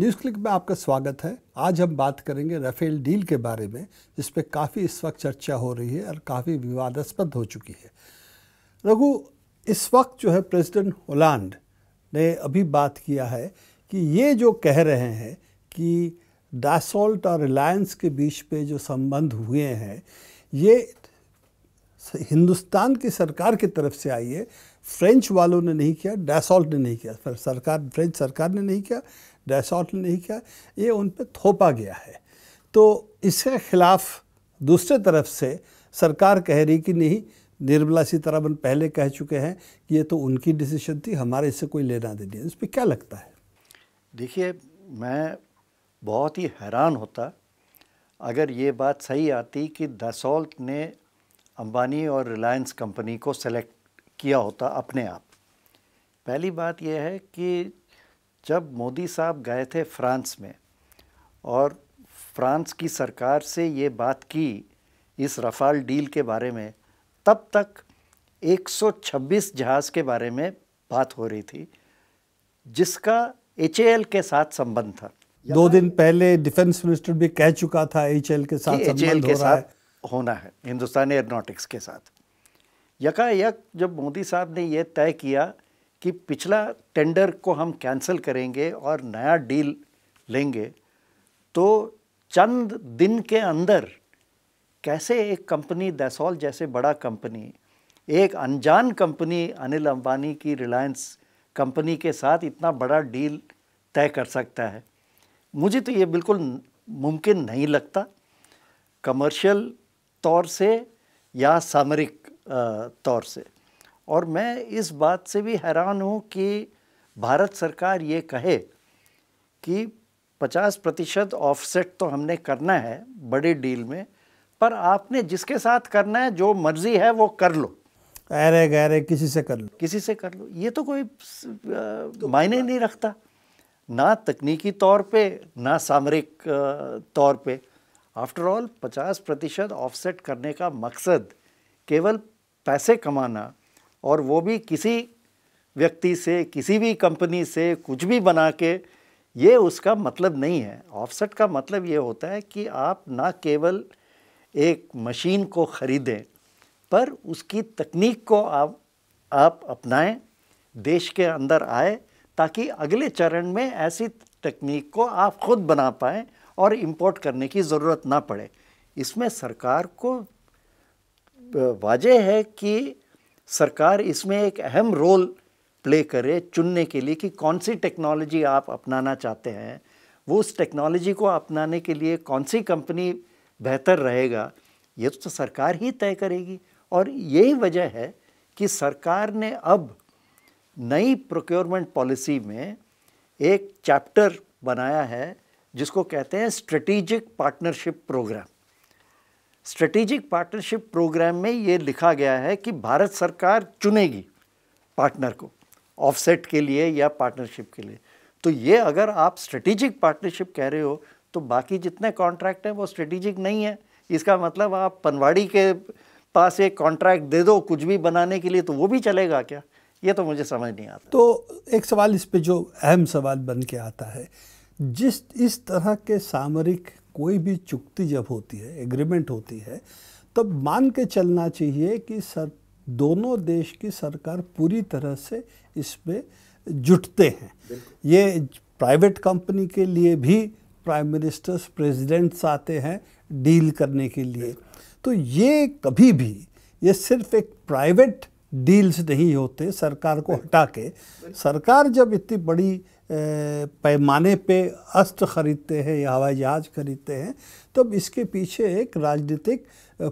News click में आपका स्वागत है आज हम बात करेंगे राफेल डील के बारे में जिस पर काफ़ी इस वक्त चर्चा हो रही है और काफ़ी विवादास्पद हो चुकी है रघु इस वक्त जो है प्रेसिडेंट होलांड ने अभी बात किया है कि ये जो कह रहे हैं कि डासोल्ट और रिलायंस के बीच पे जो संबंध हुए हैं ये हिंदुस्तान की सरकार की तरफ से आई है फ्रेंच वालों ने नहीं किया डासोल्ट ने नहीं किया पर सरकार फ्रेंच सरकार ने नहीं किया डैश आउट नहीं किया ये उन पर थोपा गया है तो इसके खिलाफ दूसरे तरफ से सरकार कह रही कि नहीं निर्मला सीतारामन पहले कह चुके हैं कि ये तो उनकी डिसीजन थी हमारे इससे कोई लेना देना इस पर क्या लगता है देखिए मैं बहुत ही हैरान होता अगर ये बात सही आती कि दसोल्ट ने अंबानी और रिलायंस कंपनी को सेलेक्ट किया होता अपने आप पहली बात यह है कि जब मोदी साहब गए थे फ्रांस में और फ्रांस की सरकार से ये बात की इस रफ़ाल डील के बारे में तब तक 126 जहाज़ के बारे में बात हो रही थी जिसका एच के साथ संबंध था दो दिन पहले डिफेंस मिनिस्टर भी कह चुका था एच के साथ एच के हो साथ है। होना है हिंदुस्तानी एयरनॉटिक्स के साथ यकायक जब मोदी साहब ने यह तय किया कि पिछला टेंडर को हम कैंसिल करेंगे और नया डील लेंगे तो चंद दिन के अंदर कैसे एक कंपनी दैसॉल जैसे बड़ा कंपनी एक अनजान कंपनी अनिल अंबानी की रिलायंस कंपनी के साथ इतना बड़ा डील तय कर सकता है मुझे तो ये बिल्कुल मुमकिन नहीं लगता कमर्शियल तौर से या सामरिक तौर से और मैं इस बात से भी हैरान हूँ कि भारत सरकार ये कहे कि 50 प्रतिशत ऑफसेट तो हमने करना है बड़े डील में पर आपने जिसके साथ करना है जो मर्जी है वो कर लो अरे गहरे किसी से कर लो किसी से कर लो ये तो कोई तो मायने नहीं रखता ना तकनीकी तौर पे ना सामरिक तौर पे आफ्टर ऑल 50 प्रतिशत ऑफसेट करने का मकसद केवल पैसे कमाना और वो भी किसी व्यक्ति से किसी भी कंपनी से कुछ भी बना के ये उसका मतलब नहीं है ऑफसेट का मतलब ये होता है कि आप ना केवल एक मशीन को ख़रीदें पर उसकी तकनीक को आप आप अपनाएं देश के अंदर आए ताकि अगले चरण में ऐसी तकनीक को आप खुद बना पाएँ और इम्पोर्ट करने की ज़रूरत ना पड़े इसमें सरकार को वाजह है कि सरकार इसमें एक अहम रोल प्ले करे चुनने के लिए कि कौन सी टेक्नोलॉजी आप अपनाना चाहते हैं वो उस टेक्नोलॉजी को अपनाने के लिए कौन सी कंपनी बेहतर रहेगा ये तो सरकार ही तय करेगी और यही वजह है कि सरकार ने अब नई प्रोक्योरमेंट पॉलिसी में एक चैप्टर बनाया है जिसको कहते हैं strategic partnership program strategic partnership program में ये लिखा गया है कि भारत सरकार चुनेगी पार्टनर को ऑफसेट के लिए या पार्टनरशिप के लिए तो ये अगर आप स्ट्रेटेजिक पार्टनरशिप कह रहे हो तो बाकी जितने कॉन्ट्रैक्ट हैं वो स्ट्रेटेजिक नहीं है इसका मतलब आप पनवाड़ी के पास एक कॉन्ट्रैक्ट दे दो कुछ भी बनाने के लिए तो वो भी चलेगा क्या ये तो मुझे समझ नहीं आता तो एक सवाल इस पे जो अहम सवाल बन के आता है जिस इस तरह के सामरिक कोई भी चुक्ति जब होती है एग्रीमेंट होती है तब मान के चलना चाहिए कि सर दोनों देश की सरकार पूरी तरह से इसमें जुटते हैं ये प्राइवेट कंपनी के लिए भी प्राइम मिनिस्टर्स प्रेसिडेंट्स आते हैं डील करने के लिए तो ये कभी भी ये सिर्फ एक प्राइवेट डील्स नहीं होते सरकार को हटा के सरकार जब इतनी बड़ी पैमाने पे अस्त्र खरीदते हैं या हवाई जहाज़ खरीदते हैं तब तो अब इसके पीछे एक राजनीतिक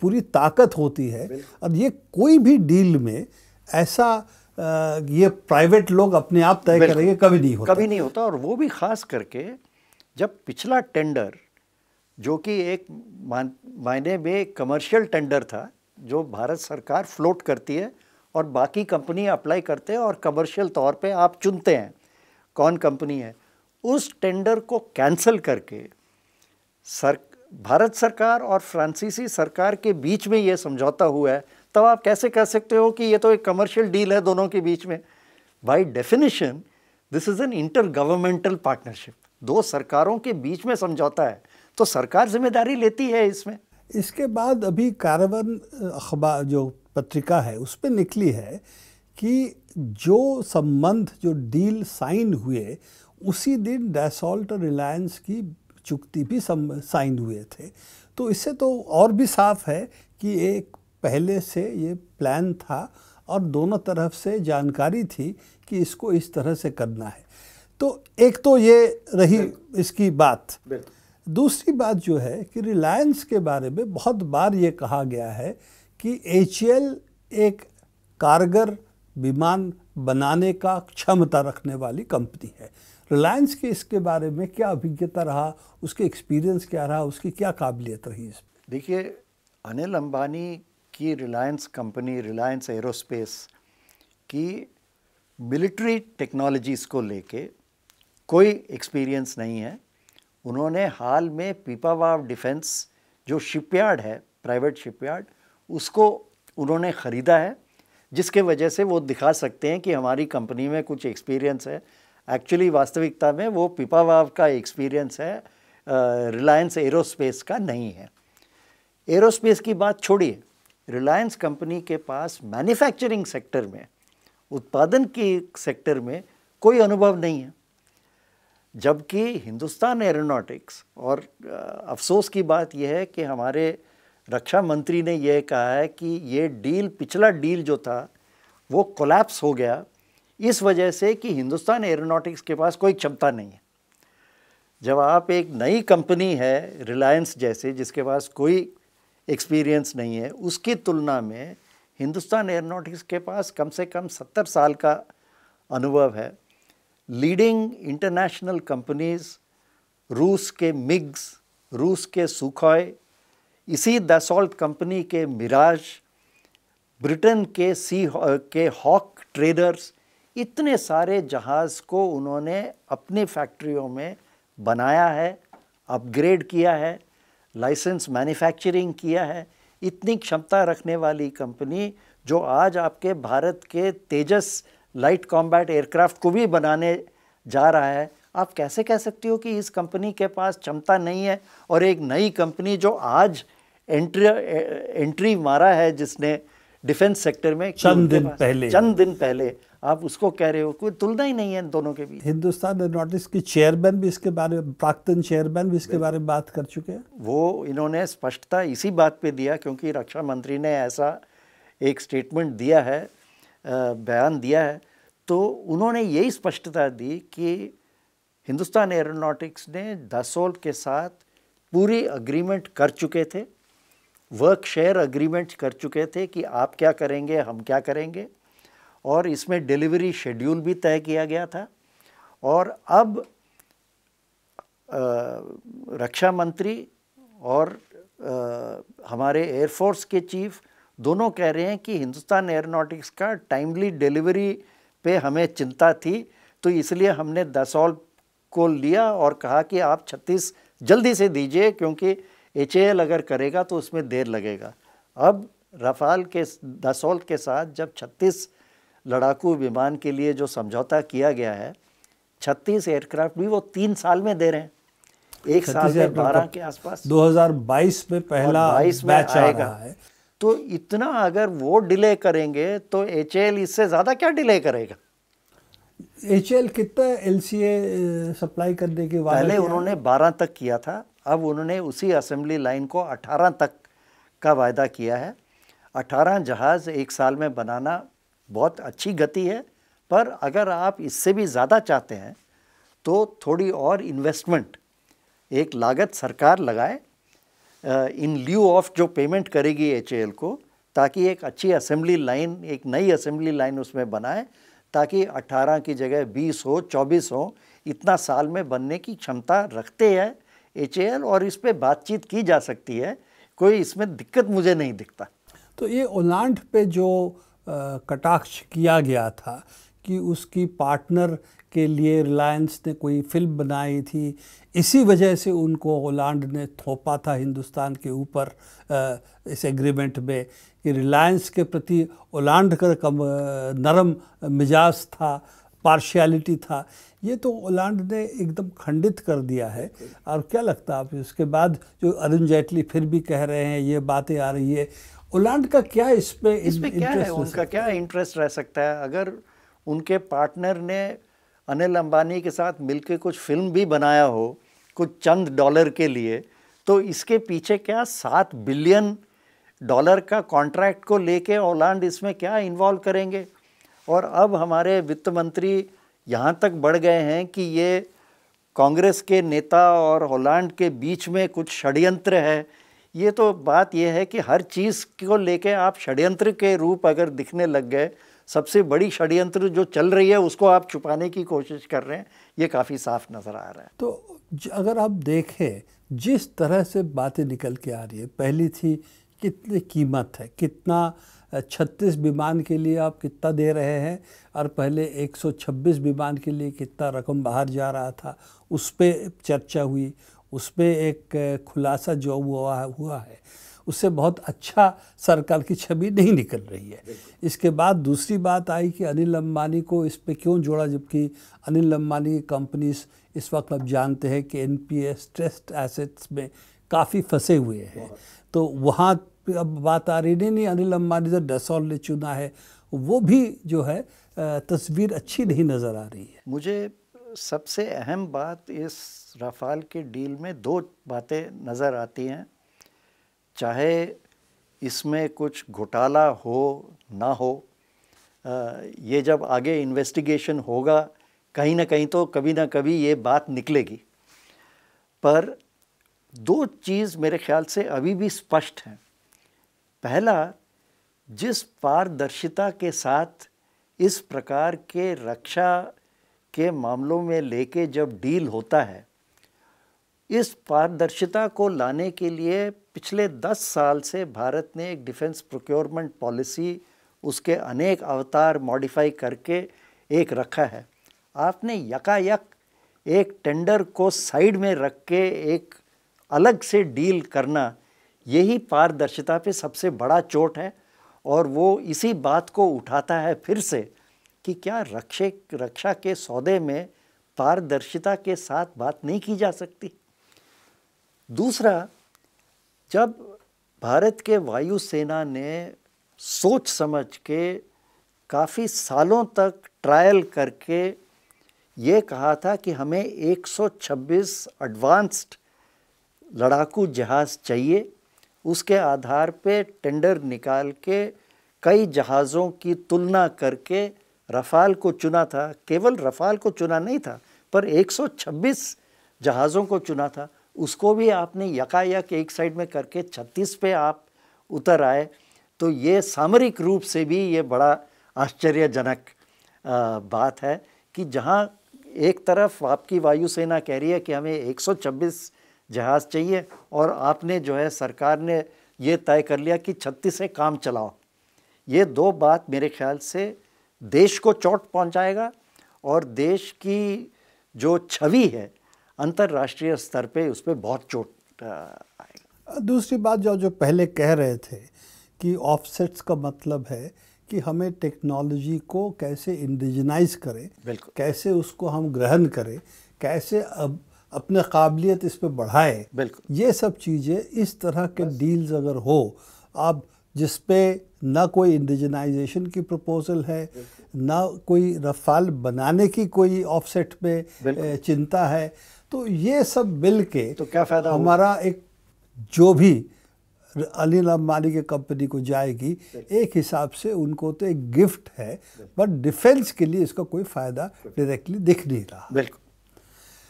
पूरी ताकत होती है अब ये कोई भी डील में ऐसा ये प्राइवेट लोग अपने आप तय करेंगे कभी नहीं होता कभी नहीं होता और वो भी ख़ास करके जब पिछला टेंडर जो कि एक मायने में कमर्शियल टेंडर था जो भारत सरकार फ्लोट करती है और बाकी कंपनी अप्लाई करते हैं और कमर्शियल तौर पे आप चुनते हैं कौन कंपनी है उस टेंडर को कैंसिल करके सर भारत सरकार और फ्रांसीसी सरकार के बीच में ये समझौता हुआ है तब तो आप कैसे कह सकते हो कि ये तो एक कमर्शियल डील है दोनों के बीच में by definition this is an intergovernmental partnership दो सरकारों के बीच में समझौता है तो सरकार जिम्मेदारी लेती है इसमें इसके बाद अभी कारवन अखबार जो पत्रिका है उस पर निकली है कि जो संबंध जो डील साइन हुए उसी दिन डेसॉल्ट और रिलायंस की चुक्ति भी साइन हुए थे तो इससे तो और भी साफ है कि एक पहले से ये प्लान था और दोनों तरफ से जानकारी थी कि इसको इस तरह से करना है तो एक तो ये रही इसकी बात दूसरी बात जो है कि रिलायंस के बारे में बहुत बार ये कहा गया है कि एच एक कारगर विमान बनाने का क्षमता रखने वाली कंपनी है रिलायंस के इसके बारे में क्या अभिज्ञता रहा उसके एक्सपीरियंस क्या रहा उसकी क्या काबिलियत रही इसमें देखिए अनिल अंबानी की रिलायंस कंपनी रिलायंस एरोस्पेस की मिलिट्री टेक्नोलॉजीज़ को लेके कोई एक्सपीरियंस नहीं है उन्होंने हाल में पीपावाव डिफेंस जो शिपयार्ड है प्राइवेट शिपयार्ड उसको उन्होंने ख़रीदा है जिसके वजह से वो दिखा सकते हैं कि हमारी कंपनी में कुछ एक्सपीरियंस है एक्चुअली वास्तविकता में वो पिपावाव का एक्सपीरियंस है रिलायंस एरोस्पेस का नहीं है एरोस्पेस की बात छोड़िए रिलायंस कंपनी के पास मैन्युफैक्चरिंग सेक्टर में उत्पादन की सेक्टर में कोई अनुभव नहीं है जबकि हिंदुस्तान एरोनॉटिक्स और अफसोस की बात यह है कि हमारे रक्षा मंत्री ने यह कहा है कि ये डील पिछला डील जो था वो कोलैप्स हो गया इस वजह से कि हिंदुस्तान एरोनॉटिक्स के पास कोई क्षमता नहीं है जब आप एक नई कंपनी है रिलायंस जैसे जिसके पास कोई एक्सपीरियंस नहीं है उसकी तुलना में हिंदुस्तान एरोनॉटिक्स के पास कम से कम सत्तर साल का अनुभव है लीडिंग इंटरनेशनल कंपनीज रूस के मिग्स रूस के सुखॉय इसी दसॉल्ट कंपनी के मिराज ब्रिटेन के सी के हॉक ट्रेडर्स इतने सारे जहाज़ को उन्होंने अपनी फैक्ट्रियों में बनाया है अपग्रेड किया है लाइसेंस मैन्युफैक्चरिंग किया है इतनी क्षमता रखने वाली कंपनी जो आज आपके भारत के तेजस लाइट कॉम्बैट एयरक्राफ्ट को भी बनाने जा रहा है आप कैसे कह सकती हो कि इस कंपनी के पास क्षमता नहीं है और एक नई कंपनी जो आज एंट्री एंट्री मारा है जिसने डिफेंस सेक्टर में चंद दिन पहले चंद दिन पहले आप उसको कह रहे हो कोई तुलना ही नहीं है दोनों के बीच हिंदुस्तान एरोनॉटिक्स के चेयरमैन भी इसके बारे में प्राक्तन चेयरमैन भी इसके बारे में बात कर चुके हैं वो इन्होंने स्पष्टता इसी बात पे दिया क्योंकि रक्षा मंत्री ने ऐसा एक स्टेटमेंट दिया है बयान दिया है तो उन्होंने यही स्पष्टता दी कि हिंदुस्तान एरोनॉटिक्स ने दसोल के साथ पूरी अग्रीमेंट कर चुके थे वर्क शेयर अग्रीमेंट कर चुके थे कि आप क्या करेंगे हम क्या करेंगे और इसमें डिलीवरी शेड्यूल भी तय किया गया था और अब आ, रक्षा मंत्री और आ, हमारे एयरफोर्स के चीफ दोनों कह रहे हैं कि हिंदुस्तान एयरोनॉटिक्स का टाइमली डिलीवरी पे हमें चिंता थी तो इसलिए हमने दसौल को लिया और कहा कि आप छत्तीस जल्दी से दीजिए क्योंकि एच अगर करेगा तो उसमें देर लगेगा अब रफाल के दसौल के साथ जब 36 लड़ाकू विमान के लिए जो समझौता किया गया है 36 एयरक्राफ्ट भी वो तीन साल में दे रहे हैं एक साल में बारह मतलब के आसपास 2022 में पहला बाईस में आएगा है तो इतना अगर वो डिले करेंगे तो एच इससे ज़्यादा क्या डिले करेगा एच कितना एल सप्लाई करने के पहले उन्होंने 12 तक किया था अब उन्होंने उसी असेंबली लाइन को 18 तक का वायदा किया है 18 जहाज़ एक साल में बनाना बहुत अच्छी गति है पर अगर आप इससे भी ज़्यादा चाहते हैं तो थोड़ी और इन्वेस्टमेंट एक लागत सरकार लगाए इन ल्यू ऑफ जो पेमेंट करेगी एच को ताकि एक अच्छी असेंबली लाइन एक नई असेंबली लाइन उसमें बनाए ताकि 18 की जगह 20 हो 24 हो इतना साल में बनने की क्षमता रखते हैं एच और इस पर बातचीत की जा सकती है कोई इसमें दिक्कत मुझे नहीं दिखता तो ये ओलांड पे जो कटाक्ष किया गया था कि उसकी पार्टनर के लिए रिलायंस ने कोई फिल्म बनाई थी इसी वजह से उनको ओलांड ने थोपा था हिंदुस्तान के ऊपर इस एग्रीमेंट में कि रिलायंस के प्रति ओलांड का कम नरम मिजाज था पार्शियलिटी था ये तो ओलांड ने एकदम खंडित कर दिया है और क्या लगता है आप उसके बाद जो अरुण जेटली फिर भी कह रहे हैं ये बातें आ रही है ओलांड का क्या इस पर इस पर क्या है उनका क्या इंटरेस्ट रह सकता है अगर उनके पार्टनर ने अनिल अंबानी के साथ मिलकर कुछ फिल्म भी बनाया हो कुछ चंद डॉलर के लिए तो इसके पीछे क्या सात बिलियन डॉलर का कॉन्ट्रैक्ट को लेके ओलांड इसमें क्या इन्वॉल्व करेंगे और अब हमारे वित्त मंत्री यहाँ तक बढ़ गए हैं कि ये कांग्रेस के नेता और हॉलैंड के बीच में कुछ षड्यंत्र है ये तो बात यह है कि हर चीज़ को लेके आप षड्यंत्र के रूप अगर दिखने लग गए सबसे बड़ी षड्यंत्र जो चल रही है उसको आप छुपाने की कोशिश कर रहे हैं ये काफ़ी साफ नज़र आ रहा है तो अगर आप देखें जिस तरह से बातें निकल के आ रही है पहली थी कितनी कीमत है कितना छत्तीस विमान के लिए आप कितना दे रहे हैं और पहले 126 विमान के लिए कितना रकम बाहर जा रहा था उस पर चर्चा हुई उस पर एक खुलासा जो हुआ हुआ है उससे बहुत अच्छा सरकार की छवि नहीं निकल रही है इसके बाद दूसरी बात आई कि अनिल अंबानी को इस पर क्यों जोड़ा जबकि अनिल अंबानी कंपनीज इस वक्त आप जानते हैं कि N P S trust assets में काफ़ी फंसे हुए हैं तो वहाँ अब बात आ रही नहीं नहीं अनिल अंबानी जो डसौल ने चुना है वो भी जो है तस्वीर अच्छी नहीं नज़र आ रही है मुझे सबसे अहम बात इस राफाल के डील में दो बातें नज़र आती हैं चाहे इसमें कुछ घोटाला हो ना हो ये जब आगे इन्वेस्टिगेशन होगा कहीं ना कहीं तो कभी ना कभी ये बात निकलेगी पर दो चीज़ मेरे ख्याल से अभी भी स्पष्ट हैं पहला जिस पारदर्शिता के साथ इस प्रकार के रक्षा के मामलों में लेके जब डील होता है इस पारदर्शिता को लाने के लिए पिछले दस साल से भारत ने एक डिफेंस प्रोक्योरमेंट पॉलिसी उसके अनेक अवतार मॉडिफाई करके एक रखा है आपने यकायक एक टेंडर को साइड में रख के एक अलग से डील करना यही पारदर्शिता पे सबसे बड़ा चोट है और वो इसी बात को उठाता है फिर से कि क्या रक्षे रक्षा के सौदे में पारदर्शिता के साथ बात नहीं की जा सकती दूसरा जब भारत के वायुसेना ने सोच समझ के काफ़ी सालों तक ट्रायल करके ये कहा था कि हमें 126 एडवांस्ड लड़ाकू जहाज़ चाहिए उसके आधार पे टेंडर निकाल के कई जहाज़ों की तुलना करके रफ़ाल को चुना था केवल रफ़ाल को चुना नहीं था पर 126 जहाज़ों को चुना था उसको भी आपने यकायक एक साइड में करके 36 पे आप उतर आए तो ये सामरिक रूप से भी ये बड़ा आश्चर्यजनक बात है कि जहाँ एक तरफ आपकी वायुसेना कह रही है कि हमें 126 जहाज़ चाहिए और आपने जो है सरकार ने ये तय कर लिया कि छत्तीस से काम चलाओ ये दो बात मेरे ख्याल से देश को चोट पहुंचाएगा और देश की जो छवि है अंतर्राष्ट्रीय स्तर पे उस पर बहुत चोट आएगा दूसरी बात जो जो पहले कह रहे थे कि ऑफसेट्स का मतलब है कि हमें टेक्नोलॉजी को कैसे इंडिजनाइज करें कैसे उसको हम ग्रहण करें कैसे अब अपने काबिलियत इस पर बढ़ाए बिल्कुल ये सब चीज़ें इस तरह के डील्स अगर हो आप जिस पे ना कोई इंडिजनाइजेशन की प्रपोजल है ना कोई रफाल बनाने की कोई ऑफसेट में चिंता है तो ये सब मिल के तो क्या फ़ायदा हमारा एक जो भी अनिल अंबानी की कंपनी को जाएगी एक हिसाब से उनको तो एक गिफ्ट है बट डिफेंस के लिए इसका कोई फ़ायदा डायरेक्टली दिख नहीं रहा बिल्कुल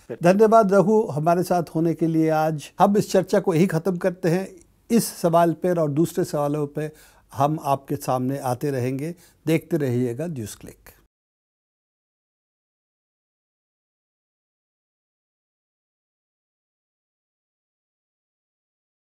तो। धन्यवाद रघु हमारे साथ होने के लिए आज हम इस चर्चा को यही ख़त्म करते हैं इस सवाल पर और दूसरे सवालों पर हम आपके सामने आते रहेंगे देखते रहिएगा न्यूज़ क्लिक